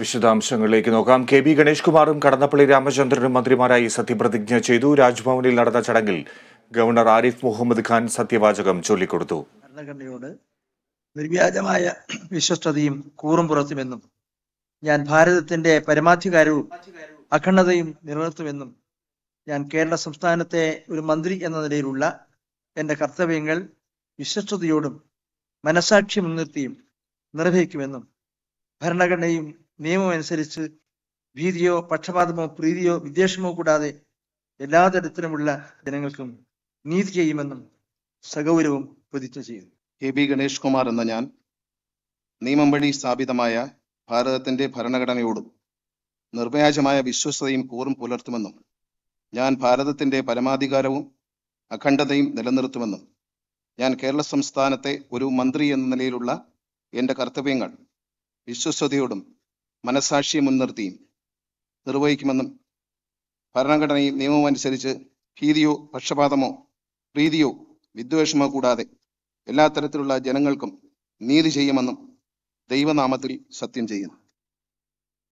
വിശദാംശങ്ങളിലേക്ക് നോക്കാം K B Ganesh കുമാറും കടന്നപ്പള്ളി രാമചന്ദ്രനും മന്ത്രിമാരായി സത്യപ്രതിജ്ഞ ചെയ്തു രാജ്ഭവനിൽ നടന്ന ചടങ്ങിൽ ഗവർണർ ആരിഫ് മുഹമ്മദ് ഖാൻ സത്യവാചകം ചൊല്ലിക്കൊടുത്തു ഭരണഘടനയോട് നിർവ്യാജമായ വിശ്വസ്തയും കൂറും പുറത്തുമെന്നും ഞാൻ ഭാരതത്തിന്റെ പരമാധികാരവും അഖണ്ഡതയും നിലനിർത്തുമെന്നും ഞാൻ കേരള സംസ്ഥാനത്തെ ഒരു മന്ത്രി എന്ന നിലയിലുള്ള എന്റെ കർത്തവ്യങ്ങൾ വിശ്വസ്തയോടും മനസാക്ഷി മുൻനിർത്തിയും നിർവഹിക്കുമെന്നും ഭരണഘടനയും നിയമം അനുസരിച്ച് ഭീതിയോ പക്ഷപാതമോ പ്രീതിയോ വിദ്വേഷമോ കൂടാതെ എല്ലാ തരത്തിലുമുള്ള ജനങ്ങൾക്കും നീതി ചെയ്യുമെന്നും സഗൗരവും പ്രതിജ്ഞ ചെയ്തു കെ ബി ഗണേഷ് കുമാർ എന്ന ഞാൻ നിയമം വഴി സ്ഥാപിതമായ ഭാരതത്തിന്റെ ഭരണഘടനയോടും നിർവ്യാജമായ വിശ്വസ്തയും കൂറും പുലർത്തുമെന്നും ഞാൻ ഭാരതത്തിന്റെ പരമാധികാരവും അഖണ്ഡതയും നിലനിർത്തുമെന്നും ഞാൻ കേരള സംസ്ഥാനത്തെ ഒരു മന്ത്രി എന്ന നിലയിലുള്ള എൻ്റെ കർത്തവ്യങ്ങൾ വിശ്വസ്തയോടും മനസാക്ഷിയെ മുൻനിർത്തിയും നിർവഹിക്കുമെന്നും ഭരണഘടനയും നിയമവും അനുസരിച്ച് ഭീതിയോ പക്ഷപാതമോ പ്രീതിയോ വിദ്വേഷമോ കൂടാതെ എല്ലാ തരത്തിലുള്ള ജനങ്ങൾക്കും നീതി ചെയ്യുമെന്നും ദൈവനാമത്തിൽ സത്യം ചെയ്യുന്നു